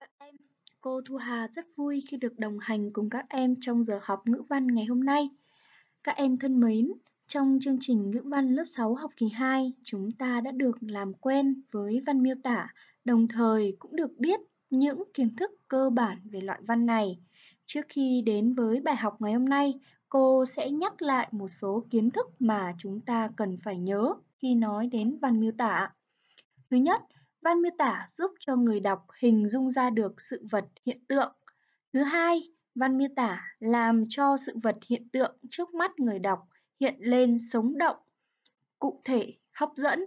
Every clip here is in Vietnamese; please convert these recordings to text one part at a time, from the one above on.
các em, cô Thu Hà rất vui khi được đồng hành cùng các em trong giờ học ngữ văn ngày hôm nay. Các em thân mến, trong chương trình ngữ văn lớp 6 học kỳ 2, chúng ta đã được làm quen với văn miêu tả, đồng thời cũng được biết những kiến thức cơ bản về loại văn này. Trước khi đến với bài học ngày hôm nay, cô sẽ nhắc lại một số kiến thức mà chúng ta cần phải nhớ khi nói đến văn miêu tả. Thứ nhất, Văn miêu tả giúp cho người đọc hình dung ra được sự vật hiện tượng. Thứ hai, văn miêu tả làm cho sự vật hiện tượng trước mắt người đọc hiện lên sống động, cụ thể, hấp dẫn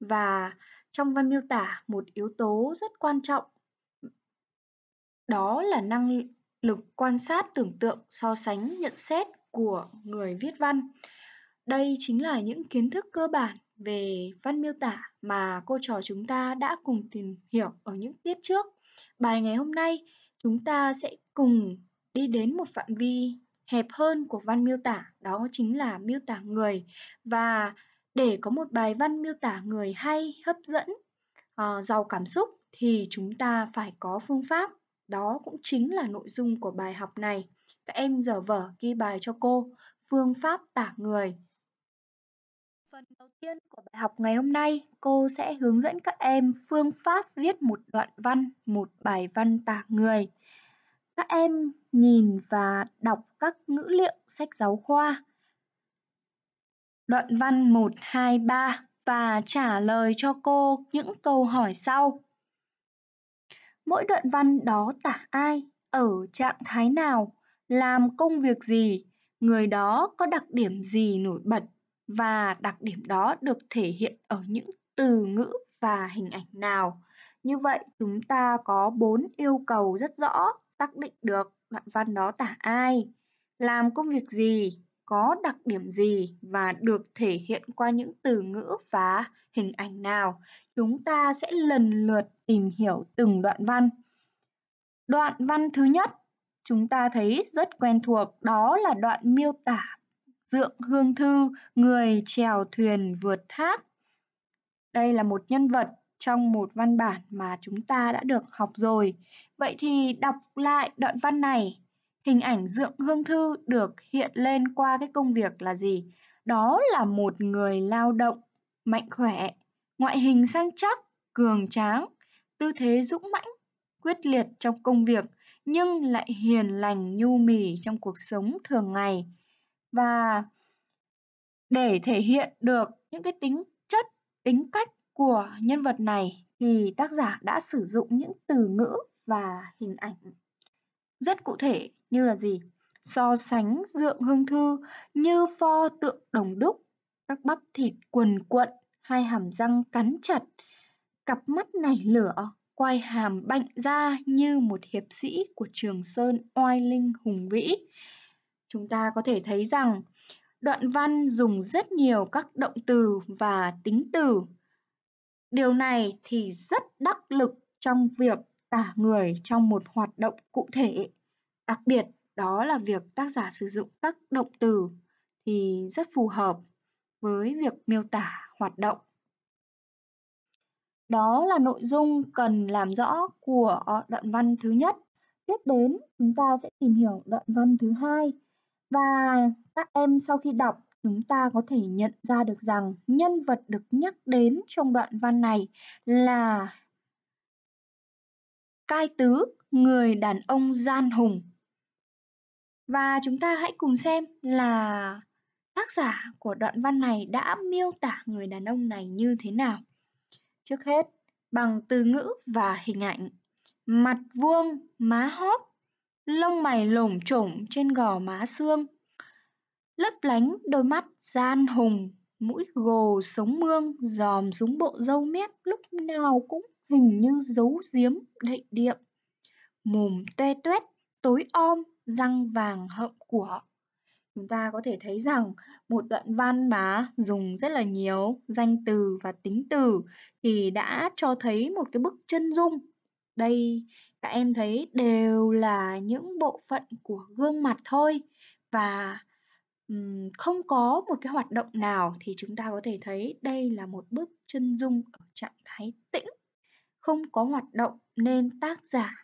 và trong văn miêu tả một yếu tố rất quan trọng đó là năng lực quan sát tưởng tượng so sánh nhận xét của người viết văn đây chính là những kiến thức cơ bản về văn miêu tả mà cô trò chúng ta đã cùng tìm hiểu ở những tiết trước. Bài ngày hôm nay chúng ta sẽ cùng đi đến một phạm vi hẹp hơn của văn miêu tả, đó chính là miêu tả người. Và để có một bài văn miêu tả người hay, hấp dẫn, ờ, giàu cảm xúc thì chúng ta phải có phương pháp. Đó cũng chính là nội dung của bài học này. Các em dở vở ghi bài cho cô, phương pháp tả người. Phần đầu tiên của bài học ngày hôm nay, cô sẽ hướng dẫn các em phương pháp viết một đoạn văn, một bài văn tả người. Các em nhìn và đọc các ngữ liệu sách giáo khoa. Đoạn văn 1, 2, 3 và trả lời cho cô những câu hỏi sau. Mỗi đoạn văn đó tả ai, ở trạng thái nào, làm công việc gì, người đó có đặc điểm gì nổi bật và đặc điểm đó được thể hiện ở những từ ngữ và hình ảnh nào. Như vậy chúng ta có bốn yêu cầu rất rõ xác định được đoạn văn đó tả ai, làm công việc gì, có đặc điểm gì và được thể hiện qua những từ ngữ và hình ảnh nào. Chúng ta sẽ lần lượt tìm hiểu từng đoạn văn. Đoạn văn thứ nhất chúng ta thấy rất quen thuộc đó là đoạn miêu tả Dượng Hương Thư, người chèo thuyền vượt thác. Đây là một nhân vật trong một văn bản mà chúng ta đã được học rồi. Vậy thì đọc lại đoạn văn này. Hình ảnh Dượng Hương Thư được hiện lên qua cái công việc là gì? Đó là một người lao động, mạnh khỏe, ngoại hình săn chắc, cường tráng, tư thế dũng mãnh, quyết liệt trong công việc nhưng lại hiền lành nhu mì trong cuộc sống thường ngày và để thể hiện được những cái tính chất, tính cách của nhân vật này thì tác giả đã sử dụng những từ ngữ và hình ảnh rất cụ thể như là gì? So sánh dượng hương thư như pho tượng đồng đúc, các bắp thịt quần quận, hai hàm răng cắn chặt, cặp mắt nảy lửa, quai hàm bạnh ra như một hiệp sĩ của Trường Sơn oai linh hùng vĩ chúng ta có thể thấy rằng đoạn văn dùng rất nhiều các động từ và tính từ. Điều này thì rất đắc lực trong việc tả người trong một hoạt động cụ thể. Đặc biệt đó là việc tác giả sử dụng các động từ thì rất phù hợp với việc miêu tả hoạt động. Đó là nội dung cần làm rõ của đoạn văn thứ nhất. Tiếp đến, chúng ta sẽ tìm hiểu đoạn văn thứ hai và các em sau khi đọc, chúng ta có thể nhận ra được rằng nhân vật được nhắc đến trong đoạn văn này là Cai Tứ, người đàn ông gian hùng. Và chúng ta hãy cùng xem là tác giả của đoạn văn này đã miêu tả người đàn ông này như thế nào. Trước hết, bằng từ ngữ và hình ảnh. Mặt vuông, má hóp, lông mày lổm chổm trên gò má xương lấp lánh đôi mắt gian hùng mũi gồ sống mương dòm xuống bộ râu mép lúc nào cũng hình như giấu giếm đậy điệm mồm toe toét tối om răng vàng hậm của chúng ta có thể thấy rằng một đoạn văn mà dùng rất là nhiều danh từ và tính từ thì đã cho thấy một cái bức chân dung đây, các em thấy đều là những bộ phận của gương mặt thôi và không có một cái hoạt động nào thì chúng ta có thể thấy đây là một bức chân dung ở trạng thái tĩnh, không có hoạt động nên tác giả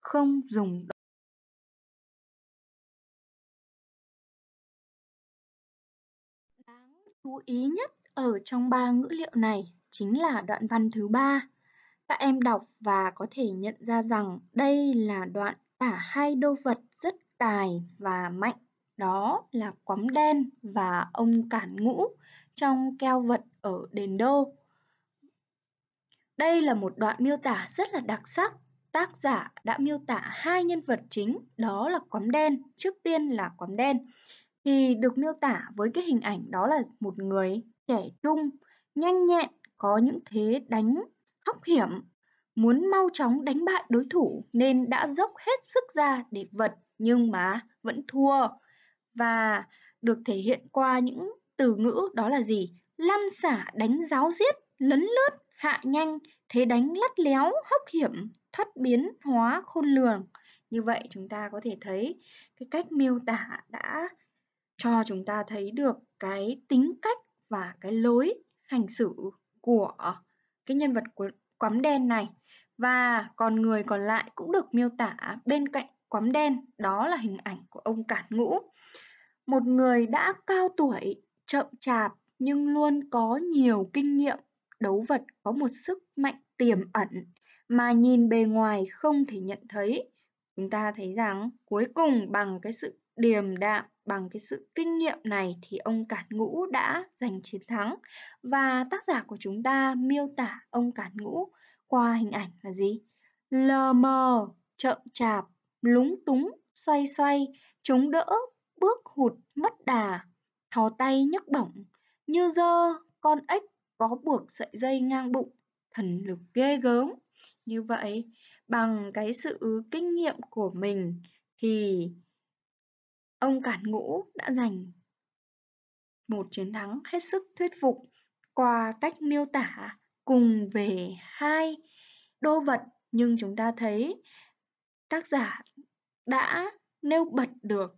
không dùng đáng chú ý nhất ở trong ba ngữ liệu này chính là đoạn văn thứ ba các em đọc và có thể nhận ra rằng đây là đoạn tả hai đô vật rất tài và mạnh, đó là quắm đen và ông cản ngũ trong keo vật ở đền đô. Đây là một đoạn miêu tả rất là đặc sắc. Tác giả đã miêu tả hai nhân vật chính, đó là quắm đen, trước tiên là quắm đen. Thì được miêu tả với cái hình ảnh đó là một người trẻ trung, nhanh nhẹn, có những thế đánh hóc hiểm, muốn mau chóng đánh bại đối thủ nên đã dốc hết sức ra để vật nhưng mà vẫn thua. Và được thể hiện qua những từ ngữ đó là gì? Lăn xả, đánh giáo giết, lấn lướt, hạ nhanh, thế đánh lắt léo, hóc hiểm, thoát biến, hóa, khôn lường. Như vậy chúng ta có thể thấy cái cách miêu tả đã cho chúng ta thấy được cái tính cách và cái lối hành xử của cái nhân vật của quắm đen này và còn người còn lại cũng được miêu tả bên cạnh quắm đen đó là hình ảnh của ông cản ngũ một người đã cao tuổi chậm chạp nhưng luôn có nhiều kinh nghiệm đấu vật có một sức mạnh tiềm ẩn mà nhìn bề ngoài không thể nhận thấy chúng ta thấy rằng cuối cùng bằng cái sự điềm đạm Bằng cái sự kinh nghiệm này thì ông Cản Ngũ đã giành chiến thắng và tác giả của chúng ta miêu tả ông Cản Ngũ qua hình ảnh là gì? Lờ mờ, chậm chạp, lúng túng, xoay xoay, chống đỡ, bước hụt, mất đà, thò tay nhấc bổng, như dơ, con ếch có buộc sợi dây ngang bụng, thần lực ghê gớm. Như vậy, bằng cái sự kinh nghiệm của mình thì Ông Cản Ngũ đã giành một chiến thắng hết sức thuyết phục qua cách miêu tả cùng về hai đô vật nhưng chúng ta thấy tác giả đã nêu bật được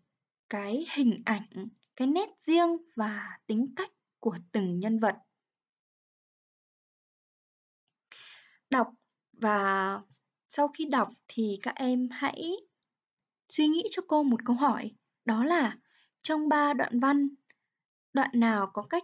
cái hình ảnh, cái nét riêng và tính cách của từng nhân vật. Đọc và sau khi đọc thì các em hãy suy nghĩ cho cô một câu hỏi đó là trong ba đoạn văn đoạn nào có cách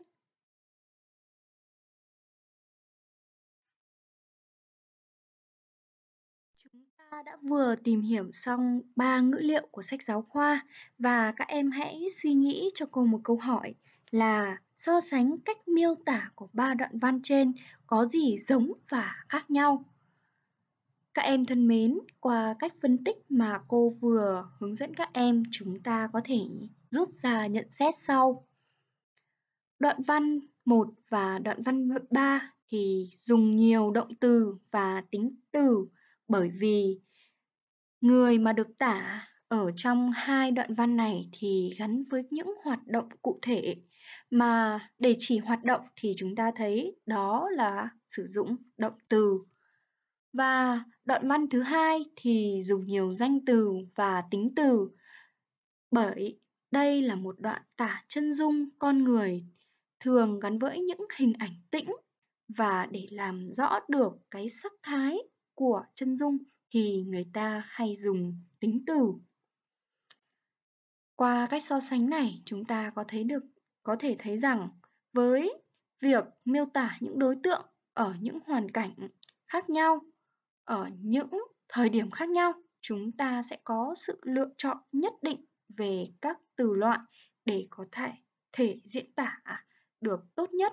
ta đã vừa tìm hiểu xong ba ngữ liệu của sách giáo khoa và các em hãy suy nghĩ cho cô một câu hỏi là so sánh cách miêu tả của ba đoạn văn trên có gì giống và khác nhau. Các em thân mến, qua cách phân tích mà cô vừa hướng dẫn các em, chúng ta có thể rút ra nhận xét sau. Đoạn văn 1 và đoạn văn 3 thì dùng nhiều động từ và tính từ bởi vì người mà được tả ở trong hai đoạn văn này thì gắn với những hoạt động cụ thể mà để chỉ hoạt động thì chúng ta thấy đó là sử dụng động từ và đoạn văn thứ hai thì dùng nhiều danh từ và tính từ bởi đây là một đoạn tả chân dung con người thường gắn với những hình ảnh tĩnh và để làm rõ được cái sắc thái của chân dung thì người ta hay dùng tính từ. Qua cách so sánh này, chúng ta có thấy được có thể thấy rằng với việc miêu tả những đối tượng ở những hoàn cảnh khác nhau ở những thời điểm khác nhau chúng ta sẽ có sự lựa chọn nhất định về các từ loại để có thể thể diễn tả được tốt nhất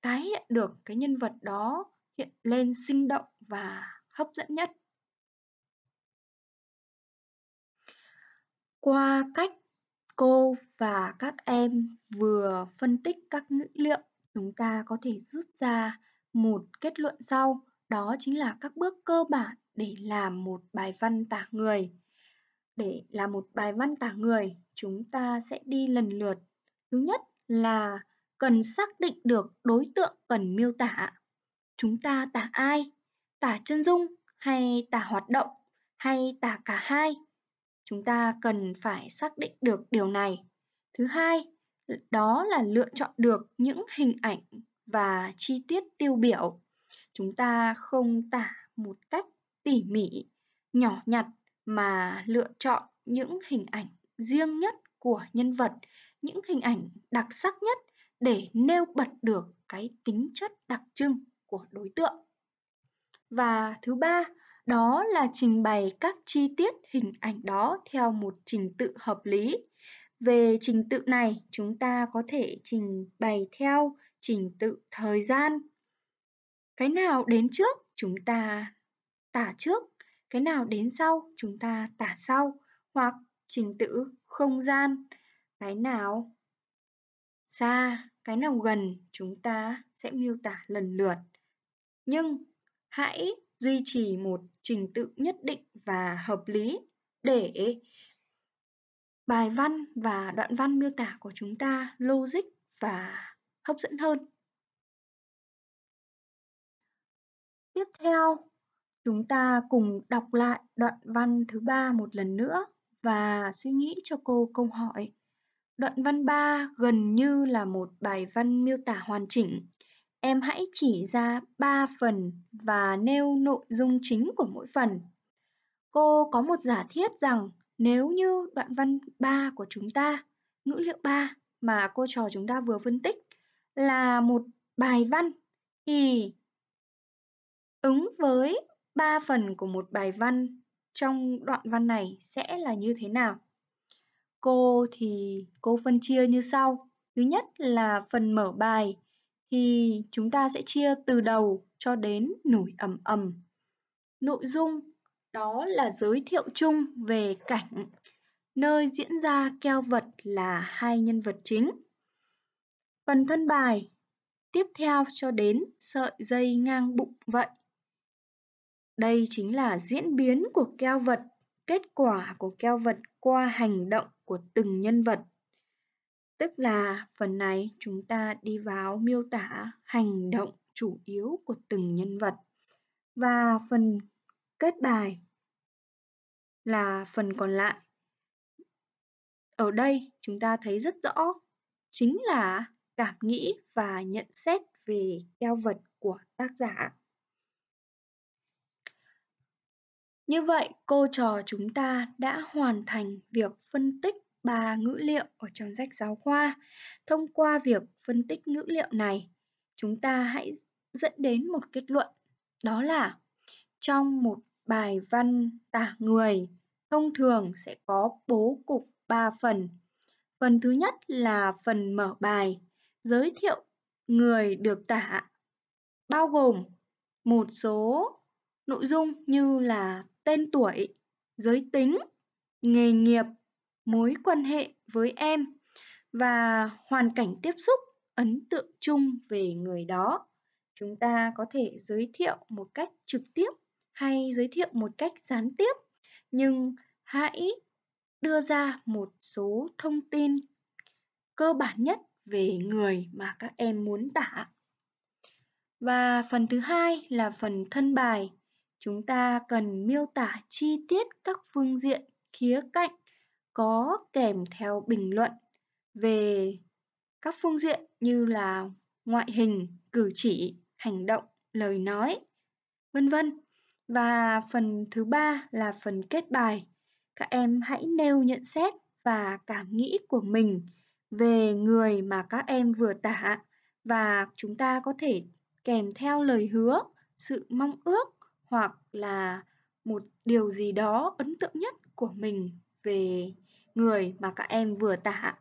tái hiện được cái nhân vật đó hiện lên sinh động và hấp dẫn nhất qua cách cô và các em vừa phân tích các ngữ liệu chúng ta có thể rút ra một kết luận sau đó chính là các bước cơ bản để làm một bài văn tả người. Để làm một bài văn tả người, chúng ta sẽ đi lần lượt. Thứ nhất là cần xác định được đối tượng cần miêu tả. Chúng ta tả ai? Tả chân dung hay tả hoạt động hay tả cả hai? Chúng ta cần phải xác định được điều này. Thứ hai, đó là lựa chọn được những hình ảnh và chi tiết tiêu biểu chúng ta không tả một cách tỉ mỉ, nhỏ nhặt mà lựa chọn những hình ảnh riêng nhất của nhân vật, những hình ảnh đặc sắc nhất để nêu bật được cái tính chất đặc trưng của đối tượng. Và thứ ba, đó là trình bày các chi tiết hình ảnh đó theo một trình tự hợp lý. Về trình tự này, chúng ta có thể trình bày theo trình tự thời gian, cái nào đến trước chúng ta tả trước cái nào đến sau chúng ta tả sau hoặc trình tự không gian cái nào xa cái nào gần chúng ta sẽ miêu tả lần lượt nhưng hãy duy trì một trình tự nhất định và hợp lý để bài văn và đoạn văn miêu tả của chúng ta logic và hấp dẫn hơn Tiếp theo, chúng ta cùng đọc lại đoạn văn thứ ba một lần nữa và suy nghĩ cho cô câu hỏi. Đoạn văn 3 gần như là một bài văn miêu tả hoàn chỉnh. Em hãy chỉ ra 3 phần và nêu nội dung chính của mỗi phần. Cô có một giả thiết rằng nếu như đoạn văn 3 của chúng ta, ngữ liệu 3 mà cô trò chúng ta vừa phân tích là một bài văn thì Ứng với 3 phần của một bài văn trong đoạn văn này sẽ là như thế nào? Cô thì cô phân chia như sau. Thứ nhất là phần mở bài thì chúng ta sẽ chia từ đầu cho đến nổi ầm ầm. Nội dung đó là giới thiệu chung về cảnh nơi diễn ra keo vật là hai nhân vật chính. Phần thân bài tiếp theo cho đến sợi dây ngang bụng vậy đây chính là diễn biến của keo vật, kết quả của keo vật qua hành động của từng nhân vật. Tức là phần này chúng ta đi vào miêu tả hành động chủ yếu của từng nhân vật. Và phần kết bài là phần còn lại. Ở đây chúng ta thấy rất rõ chính là cảm nghĩ và nhận xét về keo vật của tác giả. Như vậy, cô trò chúng ta đã hoàn thành việc phân tích ba ngữ liệu ở trong sách giáo khoa. Thông qua việc phân tích ngữ liệu này, chúng ta hãy dẫn đến một kết luận, đó là trong một bài văn tả người thông thường sẽ có bố cục 3 phần. Phần thứ nhất là phần mở bài, giới thiệu người được tả, bao gồm một số nội dung như là tên tuổi, giới tính, nghề nghiệp, mối quan hệ với em và hoàn cảnh tiếp xúc ấn tượng chung về người đó. Chúng ta có thể giới thiệu một cách trực tiếp hay giới thiệu một cách gián tiếp, nhưng hãy đưa ra một số thông tin cơ bản nhất về người mà các em muốn tả. Và phần thứ hai là phần thân bài chúng ta cần miêu tả chi tiết các phương diện khía cạnh có kèm theo bình luận về các phương diện như là ngoại hình, cử chỉ, hành động, lời nói, vân vân. Và phần thứ ba là phần kết bài. Các em hãy nêu nhận xét và cảm nghĩ của mình về người mà các em vừa tả và chúng ta có thể kèm theo lời hứa, sự mong ước hoặc là một điều gì đó ấn tượng nhất của mình về người mà các em vừa tả.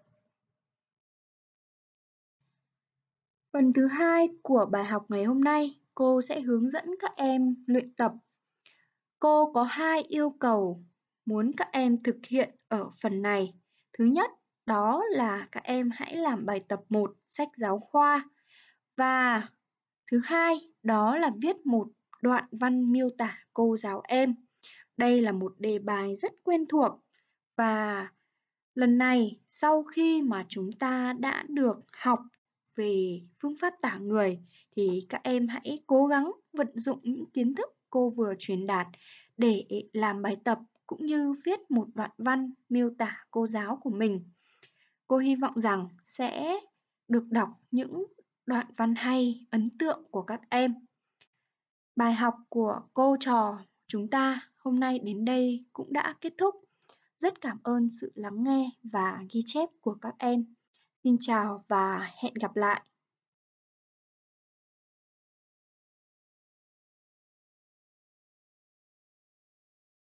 Phần thứ hai của bài học ngày hôm nay, cô sẽ hướng dẫn các em luyện tập. Cô có hai yêu cầu muốn các em thực hiện ở phần này. Thứ nhất, đó là các em hãy làm bài tập 1 sách giáo khoa. Và thứ hai, đó là viết một đoạn văn miêu tả cô giáo em. Đây là một đề bài rất quen thuộc và lần này sau khi mà chúng ta đã được học về phương pháp tả người thì các em hãy cố gắng vận dụng những kiến thức cô vừa truyền đạt để làm bài tập cũng như viết một đoạn văn miêu tả cô giáo của mình. Cô hy vọng rằng sẽ được đọc những đoạn văn hay, ấn tượng của các em. Bài học của cô trò chúng ta hôm nay đến đây cũng đã kết thúc. Rất cảm ơn sự lắng nghe và ghi chép của các em. Xin chào và hẹn gặp lại.